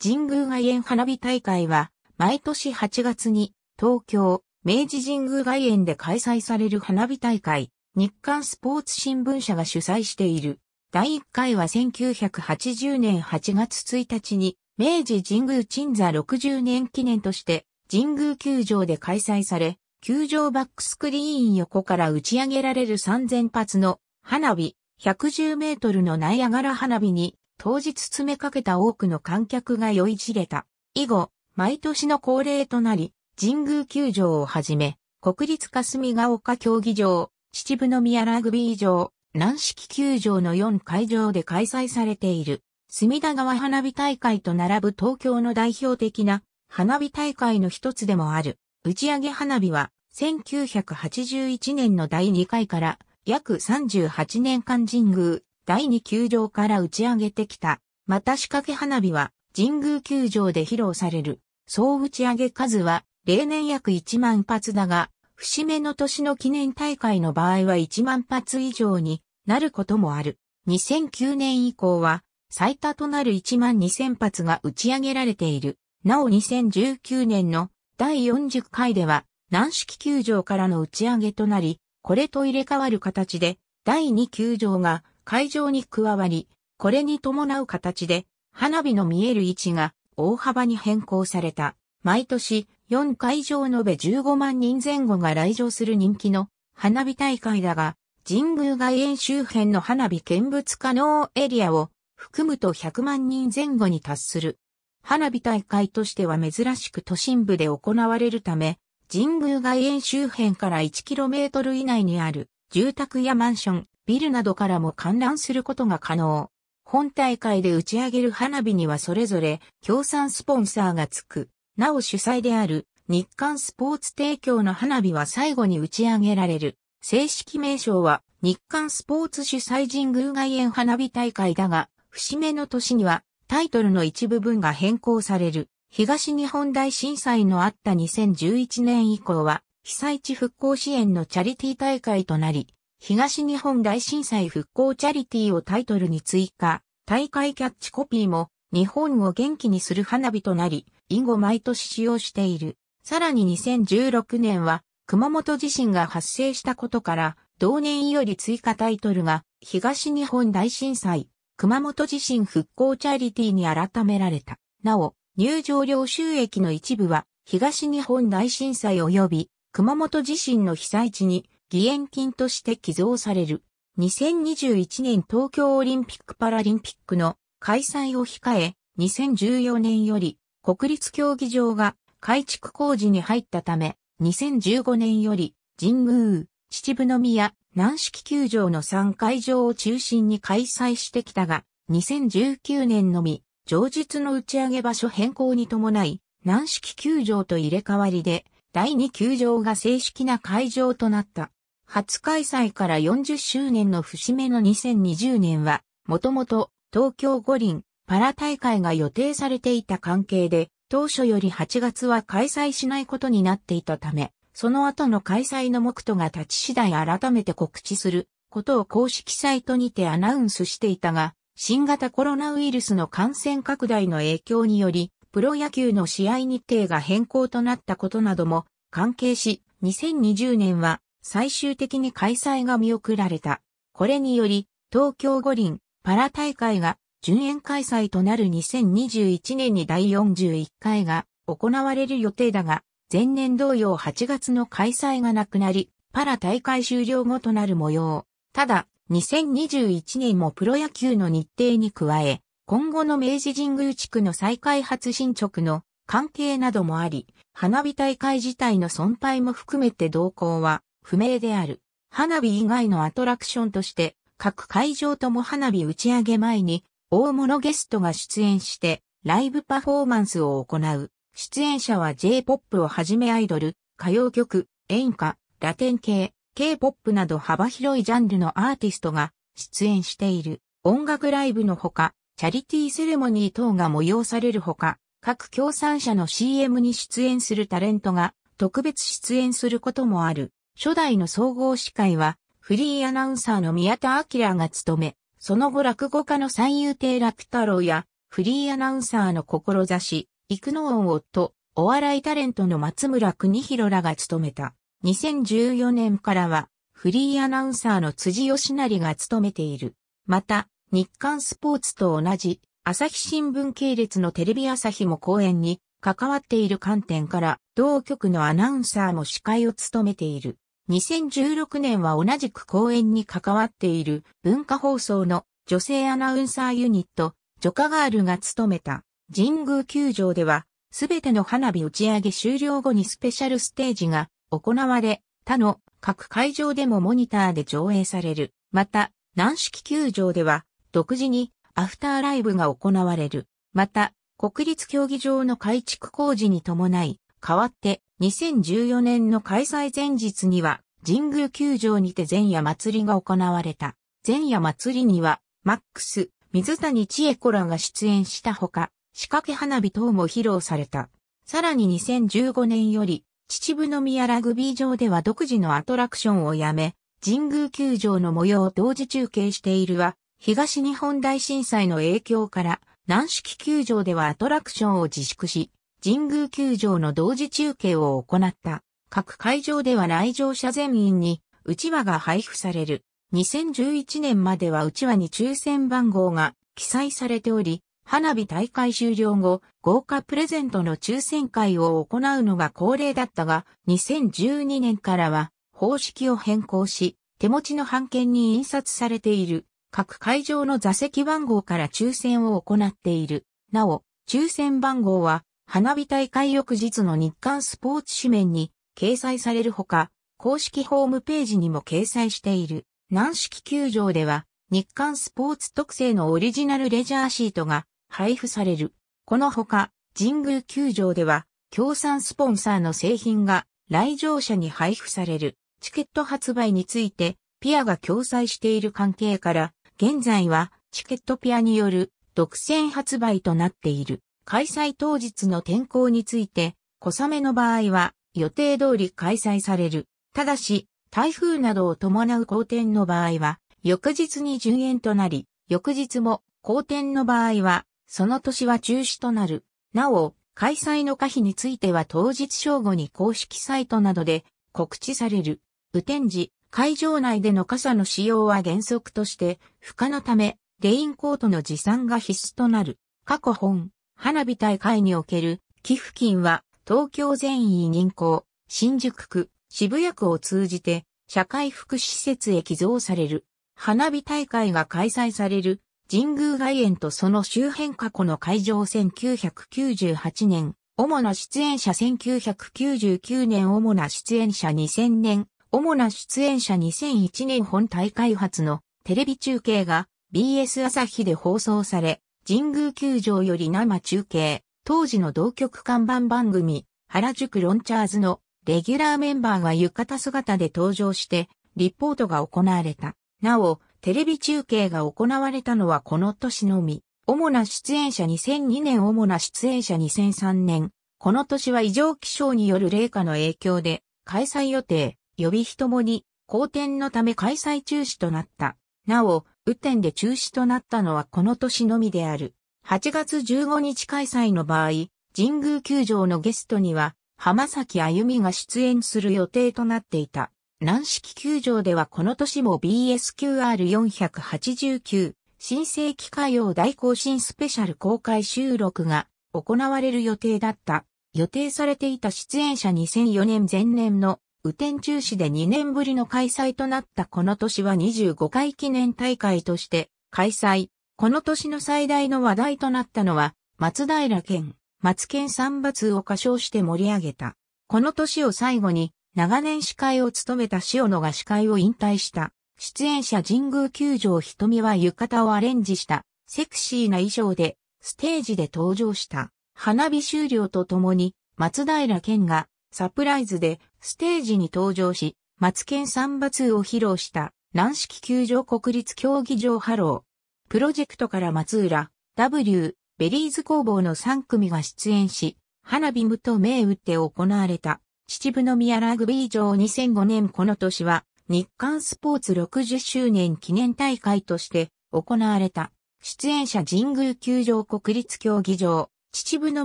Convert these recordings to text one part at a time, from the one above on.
神宮外苑花火大会は、毎年8月に、東京、明治神宮外苑で開催される花火大会、日刊スポーツ新聞社が主催している。第1回は1980年8月1日に、明治神宮鎮座60年記念として、神宮球場で開催され、球場バックスクリーン横から打ち上げられる3000発の花火110メートルのナイアガラ花火に当日詰めかけた多くの観客が酔いじれた。以後、毎年の恒例となり、神宮球場をはじめ、国立霞ヶ丘競技場、秩父宮ラグビー場、軟式球場の4会場で開催されている。隅田川花火大会と並ぶ東京の代表的な花火大会の一つでもある。打ち上げ花火は1981年の第2回から約38年間神宮、第2球場から打ち上げてきた。また仕掛け花火は神宮球場で披露される。総打ち上げ数は例年約1万発だが、節目の年の記念大会の場合は1万発以上になることもある。2009年以降は最多となる1万2000発が打ち上げられている。なお2019年の第40回では軟式球場からの打ち上げとなり、これと入れ替わる形で第2球場が会場に加わり、これに伴う形で花火の見える位置が大幅に変更された。毎年4会場延べ15万人前後が来場する人気の花火大会だが、神宮外苑周辺の花火見物可能エリアを含むと100万人前後に達する。花火大会としては珍しく都心部で行われるため、神宮外苑周辺から 1km 以内にある住宅やマンション、ビルなどからも観覧することが可能。本大会で打ち上げる花火にはそれぞれ協賛スポンサーがつく。なお主催である日刊スポーツ提供の花火は最後に打ち上げられる。正式名称は日刊スポーツ主催神宮外苑花火大会だが、節目の年にはタイトルの一部分が変更される。東日本大震災のあった2011年以降は被災地復興支援のチャリティー大会となり、東日本大震災復興チャリティーをタイトルに追加、大会キャッチコピーも日本を元気にする花火となり、以後毎年使用している。さらに2016年は熊本地震が発生したことから、同年より追加タイトルが東日本大震災、熊本地震復興チャリティーに改められた。なお、入場料収益の一部は東日本大震災及び熊本地震の被災地に義援金として寄贈される。2021年東京オリンピック・パラリンピックの開催を控え、2014年より国立競技場が改築工事に入ったため、2015年より神宮、秩父宮、軟式球場の3会場を中心に開催してきたが、2019年のみ、上日の打ち上げ場所変更に伴い、軟式球場と入れ替わりで、第2球場が正式な会場となった。初開催から40周年の節目の2020年は、もともと東京五輪パラ大会が予定されていた関係で、当初より8月は開催しないことになっていたため、その後の開催の目途が立ち次第改めて告知することを公式サイトにてアナウンスしていたが、新型コロナウイルスの感染拡大の影響により、プロ野球の試合日程が変更となったことなども関係し、2020年は最終的に開催が見送られた。これにより、東京五輪パラ大会が順延開催となる2021年に第41回が行われる予定だが、前年同様8月の開催がなくなり、パラ大会終了後となる模様。ただ、2021年もプロ野球の日程に加え、今後の明治神宮地区の再開発進捗の関係などもあり、花火大会自体の損廃も含めて動向は不明である。花火以外のアトラクションとして、各会場とも花火打ち上げ前に、大物ゲストが出演して、ライブパフォーマンスを行う。出演者は J-POP をはじめアイドル、歌謡曲、演歌、ラテン系、K-POP など幅広いジャンルのアーティストが出演している。音楽ライブのほか、チャリティーセレモニー等が催されるほか、各協賛者の CM に出演するタレントが特別出演することもある。初代の総合司会は、フリーアナウンサーの宮田明が務め、その後落語家の三遊亭楽太郎や、フリーアナウンサーの志、育能音夫、お笑いタレントの松村邦弘らが務めた。2014年からは、フリーアナウンサーの辻義成が務めている。また、日刊スポーツと同じ、朝日新聞系列のテレビ朝日も講演に関わっている観点から、同局のアナウンサーも司会を務めている。2016年は同じく公演に関わっている文化放送の女性アナウンサーユニット、ジョカガールが務めた神宮球場では、すべての花火打ち上げ終了後にスペシャルステージが行われ、他の各会場でもモニターで上映される。また、軟式球場では、独自にアフターライブが行われる。また、国立競技場の改築工事に伴い、代わって2014年の開催前日には、神宮球場にて前夜祭りが行われた。前夜祭りには、マックス、水谷千恵子らが出演したほか、仕掛け花火等も披露された。さらに2015年より、秩父宮ラグビー場では独自のアトラクションをやめ、神宮球場の模様を同時中継しているは、東日本大震災の影響から、軟式球場ではアトラクションを自粛し、神宮球場の同時中継を行った。各会場では来場者全員に、内輪が配布される。2011年までは内輪に抽選番号が記載されており、花火大会終了後、豪華プレゼントの抽選会を行うのが恒例だったが、2012年からは方式を変更し、手持ちの版権に印刷されている各会場の座席番号から抽選を行っている。なお、抽選番号は花火大会翌日の日刊スポーツ紙面に掲載されるほか、公式ホームページにも掲載している。軟式球場では、日刊スポーツ特製のオリジナルレジャーシートが配布される。このほか、神宮球場では、協賛スポンサーの製品が来場者に配布される。チケット発売について、ピアが共催している関係から、現在はチケットピアによる独占発売となっている。開催当日の天候について、小雨の場合は予定通り開催される。ただし、台風などを伴う好天の場合は、翌日に順延となり、翌日も好天の場合は、その年は中止となる。なお、開催の可否については当日正午に公式サイトなどで告知される。雨天時、会場内での傘の使用は原則として不可のため、レインコートの持参が必須となる。過去本。花火大会における寄付金は東京全員銀行、新宿区、渋谷区を通じて社会福祉施設へ寄贈される。花火大会が開催される神宮外苑とその周辺過去の会場1998年、主な出演者1999年主な出演者2000年、主な出演者2001年本大会初のテレビ中継が BS 朝日で放送され、神宮球場より生中継、当時の同局看板番組、原宿ロンチャーズのレギュラーメンバーが浴衣姿で登場して、リポートが行われた。なお、テレビ中継が行われたのはこの年のみ。主な出演者2002年主な出演者2003年。この年は異常気象による冷夏の影響で開催予定、予備費ともに好天のため開催中止となった。なお、雨天で中止となったのはこの年のみである。8月15日開催の場合、神宮球場のゲストには、浜崎あゆみが出演する予定となっていた。軟式球場ではこの年も BSQR489 新世紀歌謡大行進スペシャル公開収録が行われる予定だった。予定されていた出演者2004年前年の雨天中止で2年ぶりの開催となったこの年は25回記念大会として開催。この年の最大の話題となったのは、松平健、松健三抜を歌唱して盛り上げた。この年を最後に、長年司会を務めた塩野が司会を引退した。出演者神宮球場瞳は浴衣をアレンジしたセクシーな衣装でステージで登場した。花火終了とともに松平健がサプライズでステージに登場し、マツケンサンバ2を披露した軟式球場国立競技場ハロー。プロジェクトから松浦、W、ベリーズ工房の3組が出演し、花火無と銘打って行われた秩父宮ラグビー場2005年この年は日刊スポーツ60周年記念大会として行われた出演者神宮球場国立競技場秩父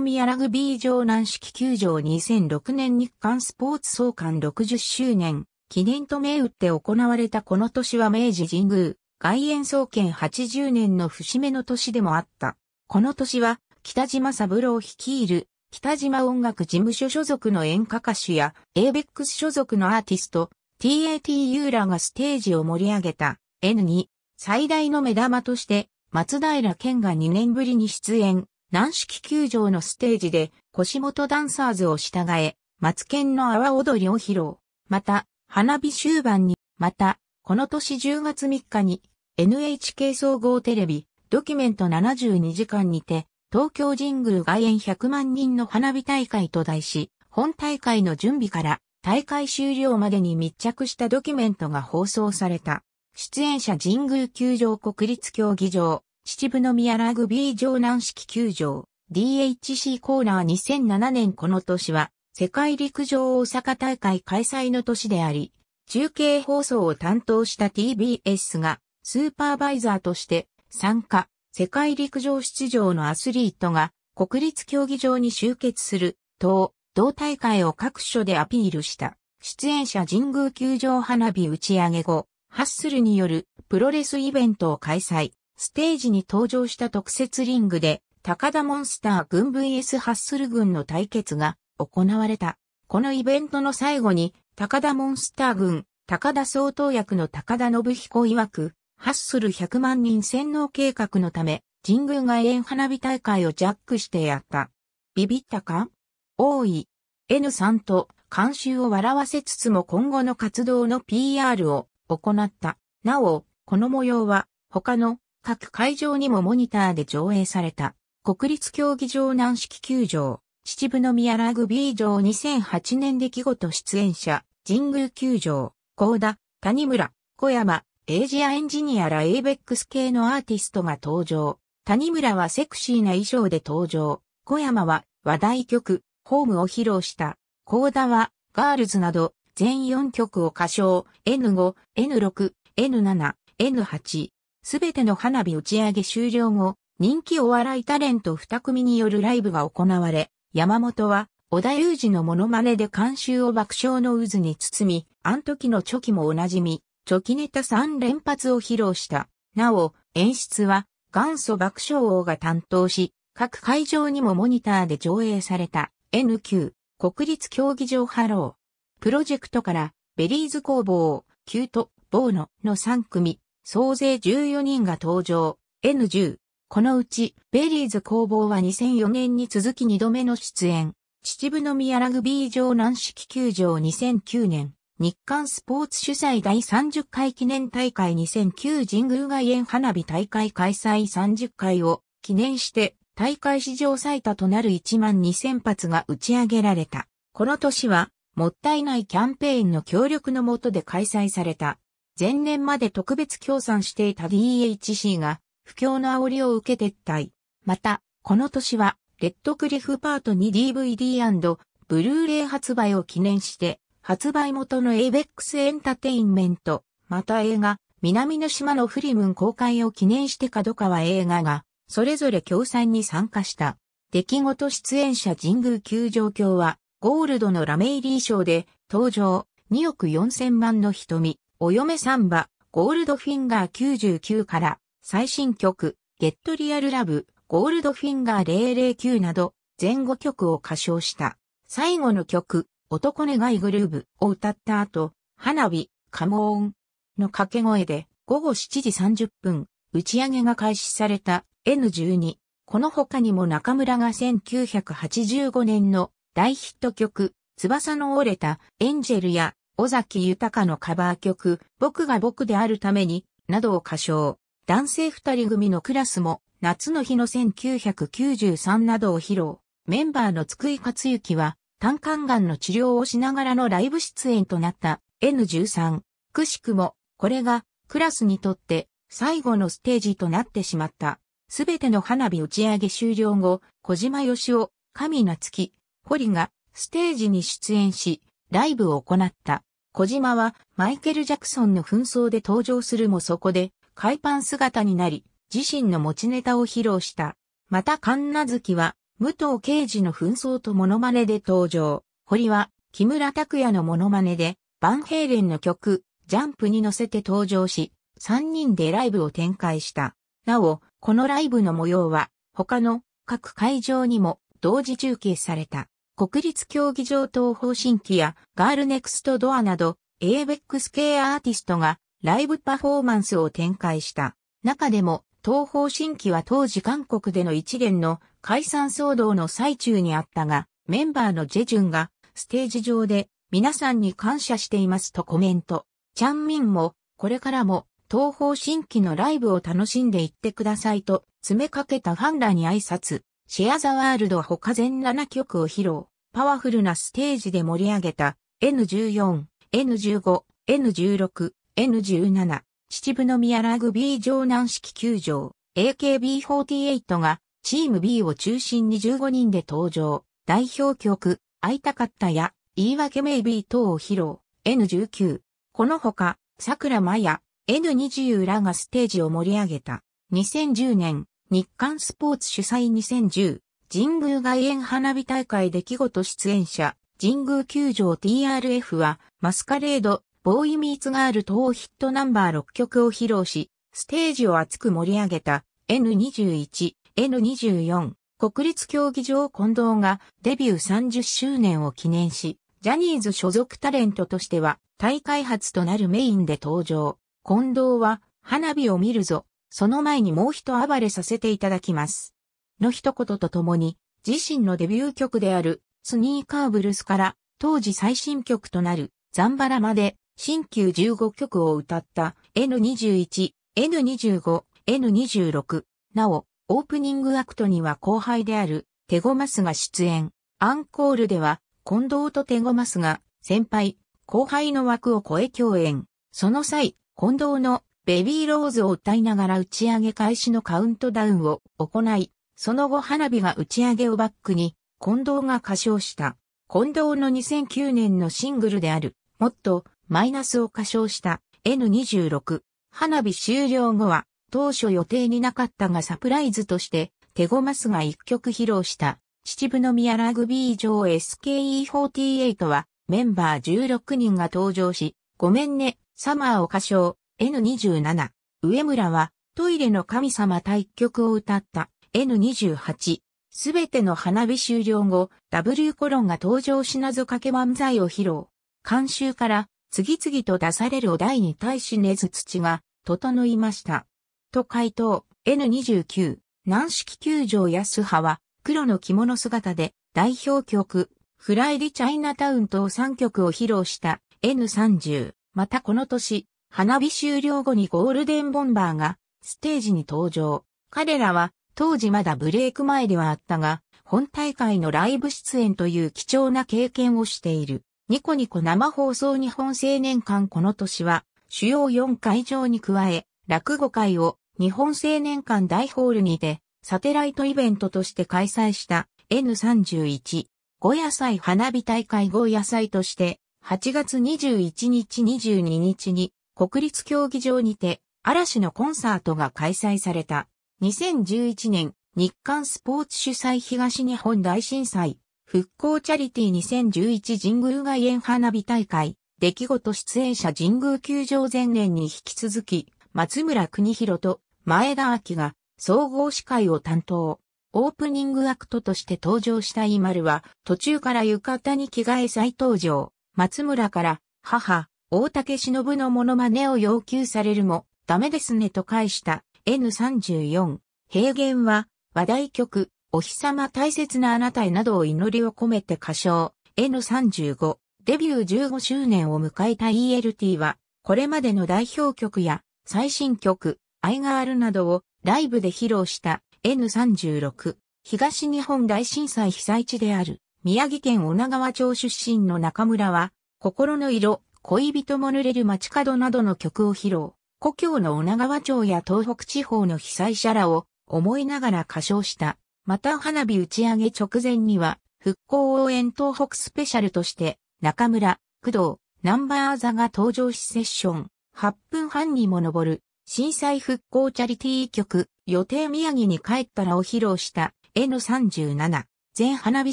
宮ラグビー場南式球場2006年日韓スポーツ創刊60周年記念と銘打って行われたこの年は明治神宮外苑創建80年の節目の年でもあった。この年は北島三郎率いる北島音楽事務所所属の演歌歌手や ABEX 所属のアーティスト TATU らがステージを盛り上げた N2 最大の目玉として松平健が2年ぶりに出演。軟式球場のステージで、腰元ダンサーズを従え、マツケンの阿波踊りを披露。また、花火終盤に、また、この年10月3日に、NHK 総合テレビ、ドキュメント72時間にて、東京神宮外苑100万人の花火大会と題し、本大会の準備から大会終了までに密着したドキュメントが放送された。出演者神宮球場国立競技場、秩父宮ラグビー城南式球場 DHC コーナー2007年この年は世界陸上大阪大会開催の年であり、中継放送を担当した TBS がスーパーバイザーとして参加、世界陸上出場のアスリートが国立競技場に集結する等、同大会を各所でアピールした。出演者神宮球場花火打ち上げ後、ハッスルによるプロレスイベントを開催。ステージに登場した特設リングで、高田モンスター軍 VS ハッスル軍の対決が行われた。このイベントの最後に、高田モンスター軍、高田総統役の高田信彦曰く、ハッスル100万人洗脳計画のため、神宮外苑花火大会をジャックしてやった。ビビったか多い。N さんと監修を笑わせつつも今後の活動の PR を行った。なお、この模様は他の各会場にもモニターで上映された、国立競技場軟式球場、秩父宮ラグビー場2008年出来事出演者、神宮球場、高田、谷村、小山、エイジアエンジニアらエイベックス系のアーティストが登場。谷村はセクシーな衣装で登場。小山は話題曲、ホームを披露した。高田はガールズなど全4曲を歌唱。N5、N6、N7、N8、すべての花火打ち上げ終了後、人気お笑いタレント二組によるライブが行われ、山本は、小田裕二のモノマネで監修を爆笑の渦に包み、あん時のチョキもおなじみ、チョキネタ3連発を披露した。なお、演出は、元祖爆笑王が担当し、各会場にもモニターで上映された NQ 国立競技場ハロープロジェクトからベリーズ工房、キュート、ボーノの3組、総勢14人が登場、N10。このうち、ベリーズ工房は2004年に続き2度目の出演。秩父宮ラグビー場軟式球場2009年、日刊スポーツ主催第30回記念大会2009神宮外苑花火大会開催30回を記念して大会史上最多となる1万2000発が打ち上げられた。この年は、もったいないキャンペーンの協力のもとで開催された前年まで特別協賛していた DHC が不況の煽りを受け撤退。また、この年は、レッドクリフパート2 DVD& ブルーレイ発売を記念して、発売元の ABEX エンタテインメント、また映画、南の島のフリムン公開を記念して角川映画が、それぞれ協賛に参加した。出来事出演者神宮球場況は、ゴールドのラメイリー賞で、登場、2億4000万の瞳。お嫁サンバ、ゴールドフィンガー99から最新曲、ゲットリアルラブ、ゴールドフィンガー009など前後曲を歌唱した。最後の曲、男願いグルーブを歌った後、花火、カモーンの掛け声で午後7時30分、打ち上げが開始された N12。この他にも中村が1985年の大ヒット曲、翼の折れたエンジェルや尾崎豊のカバー曲、僕が僕であるために、などを歌唱。男性二人組のクラスも、夏の日の1993などを披露。メンバーの津久井克之は、胆管癌の治療をしながらのライブ出演となった N13。くしくも、これが、クラスにとって、最後のステージとなってしまった。すべての花火打ち上げ終了後、小島よしお、神夏樹、堀が、ステージに出演し、ライブを行った。小島はマイケル・ジャクソンの紛争で登場するもそこで、海パン姿になり、自身の持ちネタを披露した。また神奈月は、武藤刑事の紛争とモノマネで登場。堀は、木村拓哉のモノマネで、バンヘイレンの曲、ジャンプに乗せて登場し、3人でライブを展開した。なお、このライブの模様は、他の各会場にも同時中継された。国立競技場東方新規やガールネクストドアなど、エーベックス系アーティストがライブパフォーマンスを展開した。中でも、東方新規は当時韓国での一連の解散騒動の最中にあったが、メンバーのジェジュンがステージ上で皆さんに感謝していますとコメント。チャンミンもこれからも東方新規のライブを楽しんでいってくださいと詰めかけたファンらに挨拶。シェアザワールド他全7曲を披露、パワフルなステージで盛り上げた N14、N15、N16、N17、秩父宮ラグビー城南式球場、AKB48 がチーム B を中心に15人で登場、代表曲、会いたかったや、言い訳メイビー等を披露、N19。この他、桜間や N20 らがステージを盛り上げた。2010年、日刊スポーツ主催2010、神宮外苑花火大会出来事出演者、神宮球場 TRF は、マスカレード、ボーイミーツガール等ヒットナンバー6曲を披露し、ステージを熱く盛り上げた N21、N24、国立競技場近藤がデビュー30周年を記念し、ジャニーズ所属タレントとしては大会初となるメインで登場。近藤は花火を見るぞその前にもう一暴れさせていただきます。の一言とともに、自身のデビュー曲である、スニーカーブルスから、当時最新曲となる、ザンバラまで、新旧15曲を歌った、N21、N25、N26。なお、オープニングアクトには後輩である、テゴマスが出演。アンコールでは、近藤とテゴマスが、先輩、後輩の枠を超え共演。その際、近藤のベビーローズを歌いながら打ち上げ開始のカウントダウンを行い、その後花火が打ち上げをバックに、近藤が歌唱した。近藤の2009年のシングルである、もっとマイナスを歌唱した N26。花火終了後は、当初予定になかったがサプライズとして、テゴマスが一曲披露した、秩父宮ラグビー場 SKE48 は、メンバー16人が登場し、ごめんね、サマーを歌唱。N27。上村はトイレの神様対局を歌った N28。すべての花火終了後、W コロンが登場し謎かけ漫才を披露。監修から次々と出されるお題に対し根津土が整いました。と回答 N29。軟式球場安波は黒の着物姿で代表曲フライリ・チャイナタウン等3曲を披露した N30。またこの年、花火終了後にゴールデンボンバーがステージに登場。彼らは当時まだブレイク前ではあったが、本大会のライブ出演という貴重な経験をしている。ニコニコ生放送日本青年館この年は、主要4会場に加え、落語会を日本青年館大ホールにて、サテライトイベントとして開催した N31、5野菜花火大会5野菜として、8月21日22日に国立競技場にて、嵐のコンサートが開催された。2011年、日刊スポーツ主催東日本大震災、復興チャリティ2011神宮外苑花火大会、出来事出演者神宮球場前年に引き続き、松村邦弘と前田明が総合司会を担当。オープニングアクトとして登場したイマルは、途中から浴衣に着替え再登場。松村から、母、大竹しのぶのモノマネを要求されるも、ダメですねと返した N34。平原は、話題曲、お日様大切なあなたへなどを祈りを込めて歌唱。N35。デビュー15周年を迎えた ELT は、これまでの代表曲や最新曲、愛ガールなどをライブで披露した N36。東日本大震災被災地である宮城県女川町出身の中村は、心の色、恋人も濡れる街角などの曲を披露、故郷の女川町や東北地方の被災者らを思いながら歌唱した。また花火打ち上げ直前には、復興応援東北スペシャルとして、中村、工藤、ナンバーザが登場しセッション、8分半にも上る、震災復興チャリティー曲、予定宮城に帰ったらを披露した、絵の3 7全花火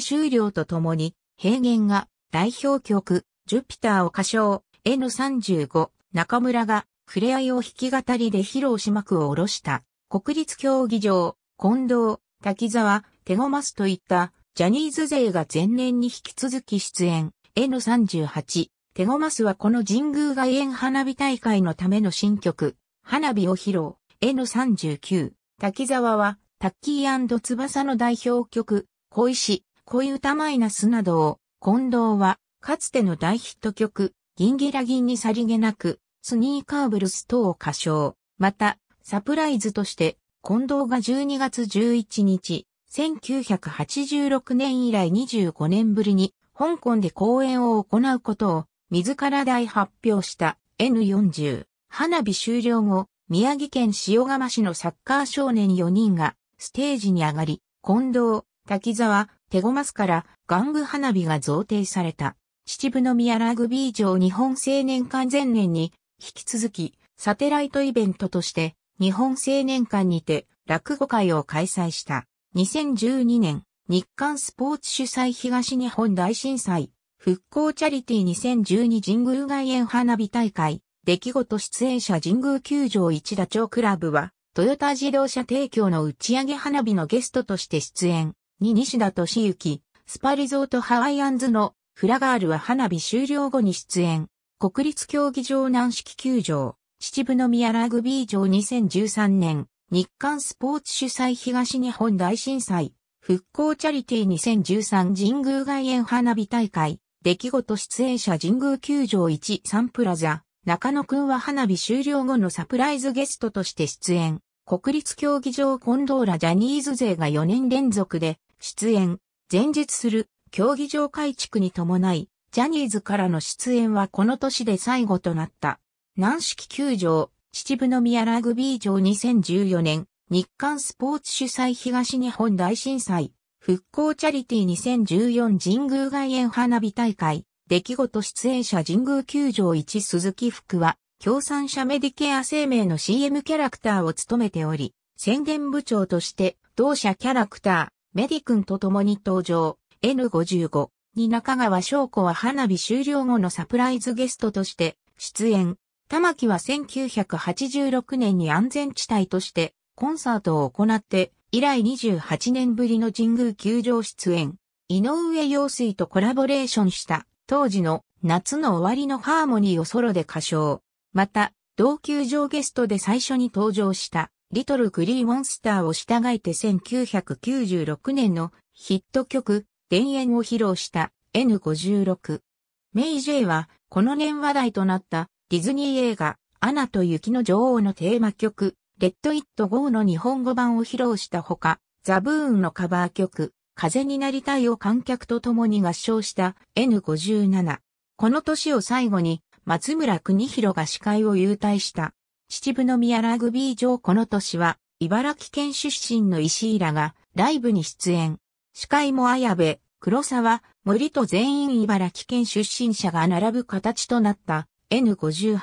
終了とともに、平原が代表曲、ジュピターを歌唱、N35、中村が、触れ合いを弾き語りで披露しまくを下ろした、国立競技場、近藤、滝沢、手ごますといった、ジャニーズ勢が前年に引き続き出演、N38、手ごますはこの神宮外苑花火大会のための新曲、花火を披露、N39、滝沢は、タッキー翼の代表曲、恋し、恋歌マイナスなどを、近藤は、かつての大ヒット曲、ギンギラギンにさりげなく、スニーカーブルス等を歌唱。また、サプライズとして、近藤が12月11日、1986年以来25年ぶりに、香港で公演を行うことを、自ら大発表した N40。花火終了後、宮城県塩釜市のサッカー少年4人が、ステージに上がり、近藤、滝沢、手ごますから、玩具花火が贈呈された。秩父宮ラグビー場日本青年館前年に、引き続き、サテライトイベントとして、日本青年館にて、落語会を開催した。2012年、日刊スポーツ主催東日本大震災、復興チャリティ2012神宮外苑花火大会、出来事出演者神宮球場一田町クラブは、トヨタ自動車提供の打ち上げ花火のゲストとして出演、に西田敏行、スパリゾートハワイアンズのフラガールは花火終了後に出演。国立競技場軟式球場、秩父宮ラグビー場2013年、日刊スポーツ主催東日本大震災、復興チャリティ2013神宮外苑花火大会、出来事出演者神宮球場1サンプラザ、中野くんは花火終了後のサプライズゲストとして出演。国立競技場コンドーラジャニーズ勢が4年連続で出演。前日する競技場改築に伴い、ジャニーズからの出演はこの年で最後となった。軟式球場、秩父宮ラグビー場2014年、日刊スポーツ主催東日本大震災、復興チャリティ2014神宮外苑花火大会、出来事出演者神宮球場1鈴木福は、共産者メディケア生命の CM キャラクターを務めており、宣伝部長として、同社キャラクター、メディ君と共に登場。N55 に中川翔子は花火終了後のサプライズゲストとして出演。玉木は1986年に安全地帯としてコンサートを行って以来28年ぶりの神宮球場出演。井上陽水とコラボレーションした当時の夏の終わりのハーモニーをソロで歌唱。また、同球場ゲストで最初に登場したリトルグリーモンスターを従えて1996年のヒット曲田園を披露した N56。メイ・ジェイは、この年話題となったディズニー映画、アナと雪の女王のテーマ曲、レッド・イット・ゴーの日本語版を披露したほか、ザ・ブーンのカバー曲、風になりたいを観客と共に合唱した N57。この年を最後に、松村邦弘が司会を優退した。秩父宮ラグビー場この年は、茨城県出身の石井らがライブに出演。司会も綾部、黒沢、森と全員茨城県出身者が並ぶ形となった N58。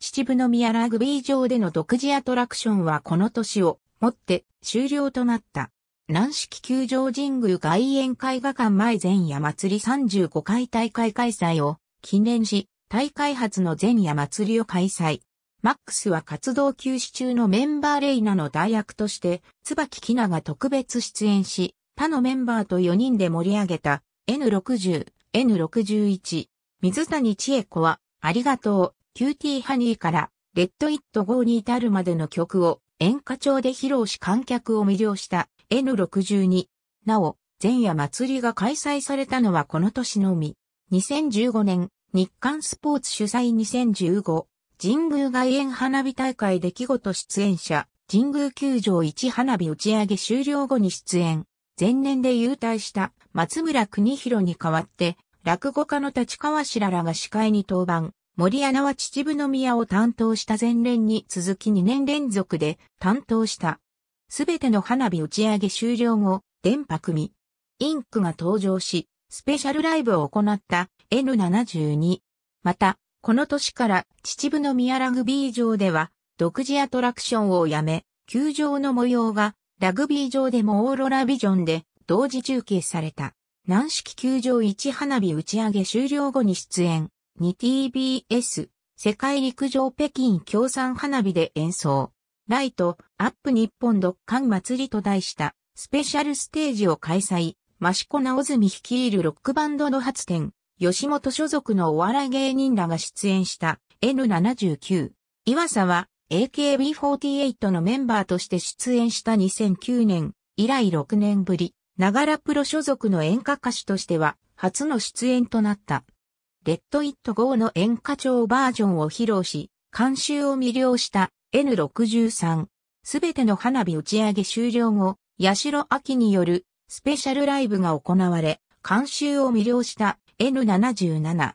秩父宮ラグビー場での独自アトラクションはこの年をもって終了となった。軟式球場神宮外苑絵画館前前夜祭り35回大会開催を記念し、大会発の前夜祭りを開催。マックスは活動休止中のメンバーレイナの代役として、椿木奈が特別出演し、他のメンバーと4人で盛り上げた N60、N61。水谷千恵子は、ありがとう、キューティーハニーから、レッド・イット・ゴーに至るまでの曲を演歌調で披露し観客を魅了した N62。なお、前夜祭りが開催されたのはこの年のみ。2015年、日刊スポーツ主催2015、神宮外苑花火大会出来事出演者、神宮球場一花火打ち上げ終了後に出演。前年で優退した松村邦弘に代わって、落語家の立川しららが司会に登板、森穴は秩父宮を担当した前年に続き2年連続で担当した。すべての花火打ち上げ終了後、電波組、インクが登場し、スペシャルライブを行った N72。また、この年から秩父宮ラグビー場では、独自アトラクションをやめ、球場の模様がラグビー場でもオーロラビジョンで同時中継された。軟式球場1花火打ち上げ終了後に出演。2TBS 世界陸上北京共産花火で演奏。ライトアップ日本独館祭りと題したスペシャルステージを開催。益子直ミ率いるロックバンドの発展。吉本所属のお笑い芸人らが出演した N79。岩佐は AKB48 のメンバーとして出演した2009年以来6年ぶり、ながらプロ所属の演歌歌手としては初の出演となった。レッド・イット・ゴーの演歌調バージョンを披露し、監修を魅了した N63。すべての花火打ち上げ終了後、八代秋によるスペシャルライブが行われ、監修を魅了した N77。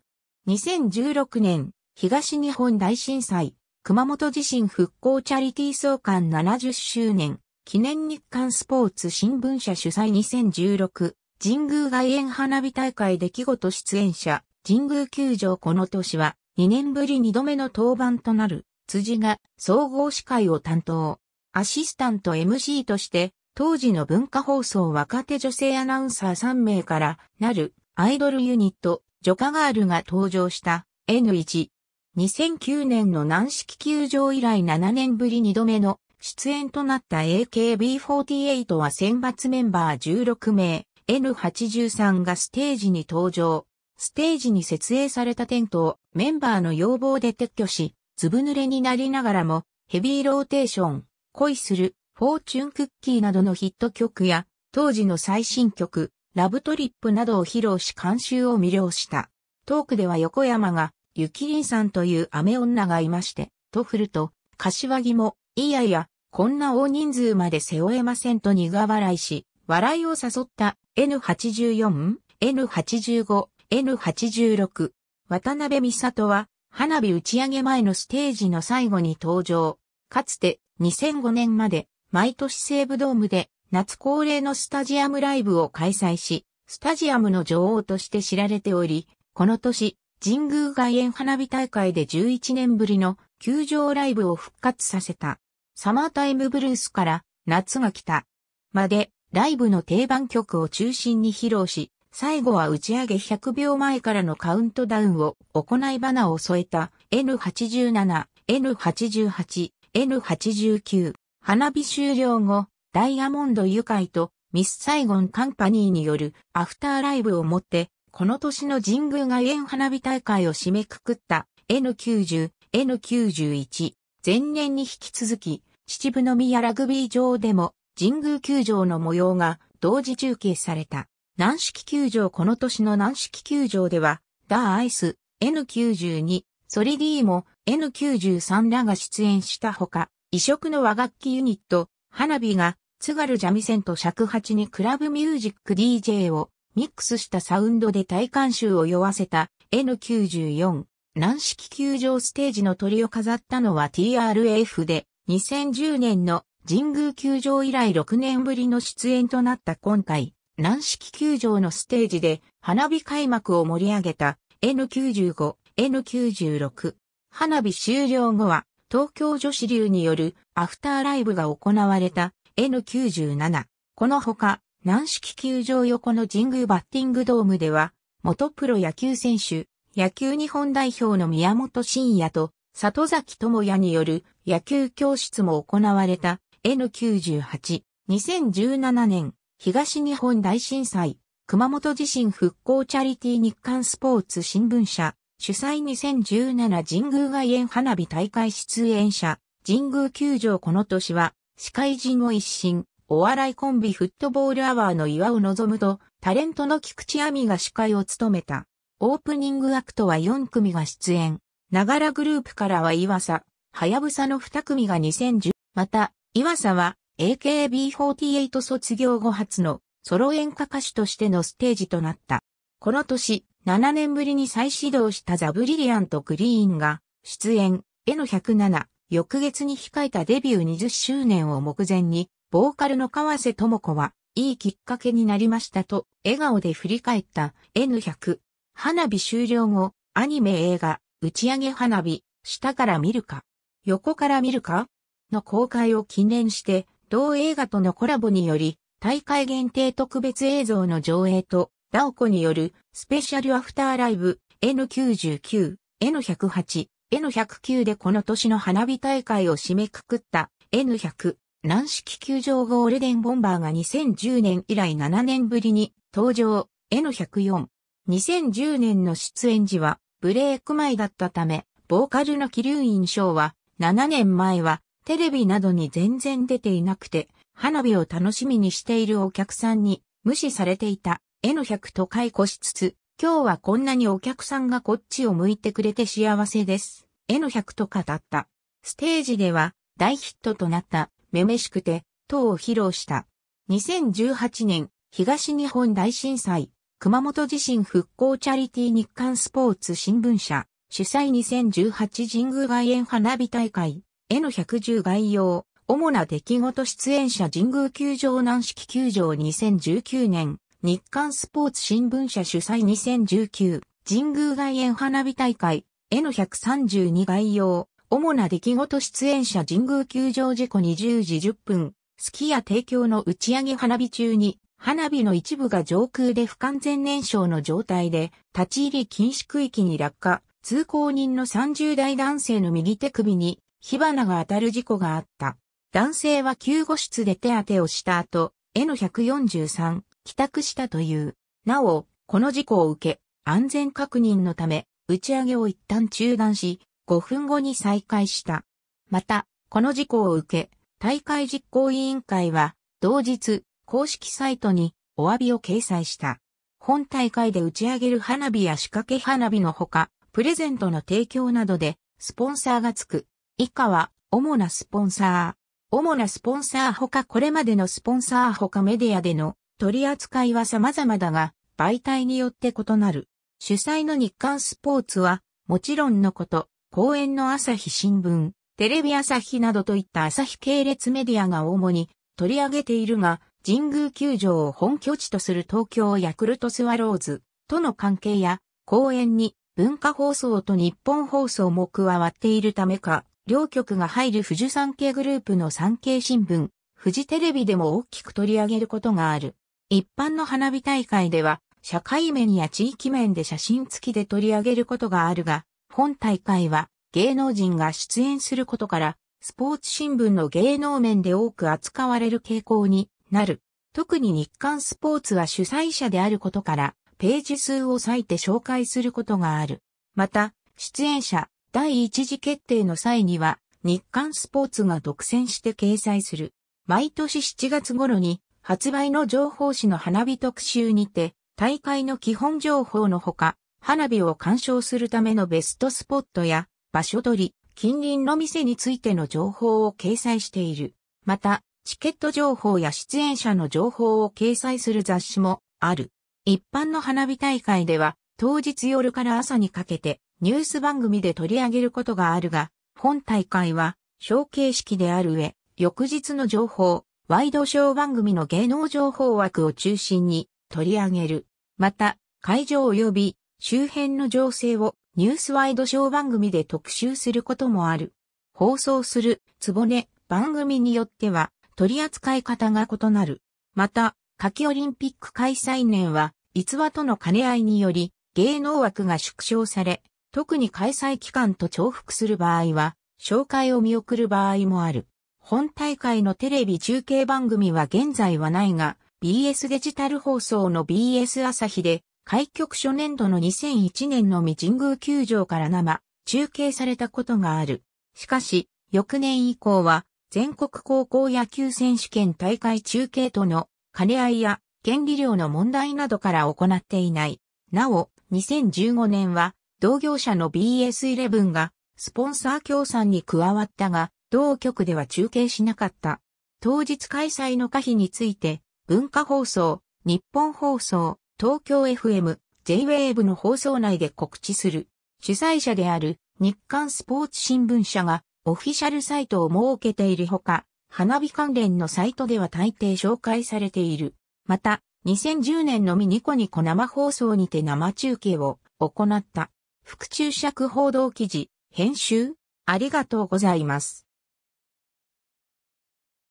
2016年、東日本大震災、熊本地震復興チャリティー創刊70周年、記念日刊スポーツ新聞社主催2016、神宮外苑花火大会出来事出演者、神宮球場この年は、2年ぶり2度目の登板となる、辻が総合司会を担当。アシスタント MC として、当時の文化放送若手女性アナウンサー3名からなるアイドルユニット、ジョカガールが登場した N1 2009年の軟式球場以来7年ぶり2度目の出演となった AKB48 は選抜メンバー16名 N83 がステージに登場。ステージに設営されたテントをメンバーの要望で撤去し、ずぶ濡れになりながらもヘビーローテーション、恋する、フォーチュンクッキーなどのヒット曲や当時の最新曲、ラブトリップなどを披露し監修を魅了した。トークでは横山がゆきりんさんという雨女がいまして、と振ると、柏木も、いやいや、こんな大人数まで背負えませんと苦笑いし、笑いを誘った N84、N85、N86。渡辺美里は、花火打ち上げ前のステージの最後に登場。かつて、2005年まで、毎年西武ドームで、夏恒例のスタジアムライブを開催し、スタジアムの女王として知られており、この年、神宮外苑花火大会で11年ぶりの球場ライブを復活させた。サマータイムブルースから夏が来た。までライブの定番曲を中心に披露し、最後は打ち上げ100秒前からのカウントダウンを行いバーを添えた N87、N88、N89。花火終了後、ダイヤモンド愉快とミスサイゴンカンパニーによるアフターライブをもってこの年の神宮外苑花火大会を締めくくった N90、N91、前年に引き続き、秩父宮ラグビー場でも神宮球場の模様が同時中継された。軟式球場この年の軟式球場では、ダーアイス、N92、ソリディも N93 らが出演したほか、異色の和楽器ユニット、花火が津軽三味線と尺八にクラブミュージック DJ をミックスしたサウンドで体感衆を酔わせた N94 軟式球場ステージの鳥を飾ったのは TRF で2010年の神宮球場以来6年ぶりの出演となった今回、軟式球場のステージで花火開幕を盛り上げた N95、N96。花火終了後は東京女子流によるアフターライブが行われた N97。このほか軟式球場横の神宮バッティングドームでは、元プロ野球選手、野球日本代表の宮本慎也と里崎智也による野球教室も行われた N98。2017年、東日本大震災、熊本地震復興チャリティ日刊スポーツ新聞社、主催2017神宮外苑花火大会出演者、神宮球場この年は、司会陣を一新、お笑いコンビフットボールアワーの岩尾望むとタレントの菊池亜美が司会を務めた。オープニングアクトは4組が出演。ながらグループからは岩佐、はやぶさの2組が2010。また、岩佐は AKB48 卒業後初のソロ演歌歌手としてのステージとなった。この年、7年ぶりに再始動したザ・ブリリアント・グリーンが出演、への107、翌月に控えたデビュー20周年を目前にボーカルの河瀬智子は、いいきっかけになりましたと、笑顔で振り返った N100。花火終了後、アニメ映画、打ち上げ花火、下から見るか、横から見るかの公開を記念して、同映画とのコラボにより、大会限定特別映像の上映と、ダオコによるスペシャルアフターライブ N99、N108、N109 でこの年の花火大会を締めくくった N100。軟式球場ゴールデンボンバーが2010年以来7年ぶりに登場、N104。2010年の出演時はブレーク前だったため、ボーカルの気流印象は7年前はテレビなどに全然出ていなくて、花火を楽しみにしているお客さんに無視されていた N100 と解雇しつつ、今日はこんなにお客さんがこっちを向いてくれて幸せです。N100 と語った。ステージでは大ヒットとなっためめしくて、等を披露した。2018年、東日本大震災、熊本地震復興チャリティ日刊スポーツ新聞社、主催2018神宮外苑花火大会、絵の110概要、主な出来事出演者神宮球場南式球場2019年、日刊スポーツ新聞社主催2019、神宮外苑花火大会、絵の132概要、主な出来事出演者神宮球場事故20時10分、スキヤ提供の打ち上げ花火中に、花火の一部が上空で不完全燃焼の状態で、立ち入り禁止区域に落下、通行人の30代男性の右手首に火花が当たる事故があった。男性は救護室で手当てをした後、N143、帰宅したという。なお、この事故を受け、安全確認のため、打ち上げを一旦中断し、5分後に再開した。また、この事故を受け、大会実行委員会は、同日、公式サイトにお詫びを掲載した。本大会で打ち上げる花火や仕掛け花火のほか、プレゼントの提供などで、スポンサーがつく。以下は、主なスポンサー。主なスポンサーほかこれまでのスポンサーほかメディアでの取り扱いは様々だが、媒体によって異なる。主催の日刊スポーツは、もちろんのこと、公園の朝日新聞、テレビ朝日などといった朝日系列メディアが主に取り上げているが、神宮球場を本拠地とする東京ヤクルトスワローズとの関係や、公園に文化放送と日本放送も加わっているためか、両局が入る富士山系グループの産経新聞、富士テレビでも大きく取り上げることがある。一般の花火大会では、社会面や地域面で写真付きで取り上げることがあるが、本大会は芸能人が出演することから、スポーツ新聞の芸能面で多く扱われる傾向になる。特に日刊スポーツは主催者であることから、ページ数を割いて紹介することがある。また、出演者第一次決定の際には、日刊スポーツが独占して掲載する。毎年7月頃に、発売の情報誌の花火特集にて、大会の基本情報のほか、花火を鑑賞するためのベストスポットや場所取り、近隣の店についての情報を掲載している。また、チケット情報や出演者の情報を掲載する雑誌もある。一般の花火大会では、当日夜から朝にかけてニュース番組で取り上げることがあるが、本大会は小形式である上、翌日の情報、ワイドショー番組の芸能情報枠を中心に取り上げる。また、会場及び周辺の情勢をニュースワイドショー番組で特集することもある。放送する、つぼね、番組によっては、取り扱い方が異なる。また、夏季オリンピック開催年は、逸話との兼ね合いにより、芸能枠が縮小され、特に開催期間と重複する場合は、紹介を見送る場合もある。本大会のテレビ中継番組は現在はないが、BS デジタル放送の BS 朝日で開局初年度の2001年のみ神宮球場から生、中継されたことがある。しかし、翌年以降は、全国高校野球選手権大会中継との兼ね合いや権利量の問題などから行っていない。なお、2015年は同業者の BS11 がスポンサー協賛に加わったが、同局では中継しなかった。当日開催の可否について、文化放送、日本放送、東京 FM、J-Wave の放送内で告知する。主催者である日刊スポーツ新聞社がオフィシャルサイトを設けているほか、花火関連のサイトでは大抵紹介されている。また、2010年のみニコニコ生放送にて生中継を行った。副注釈報道記事、編集、ありがとうございます。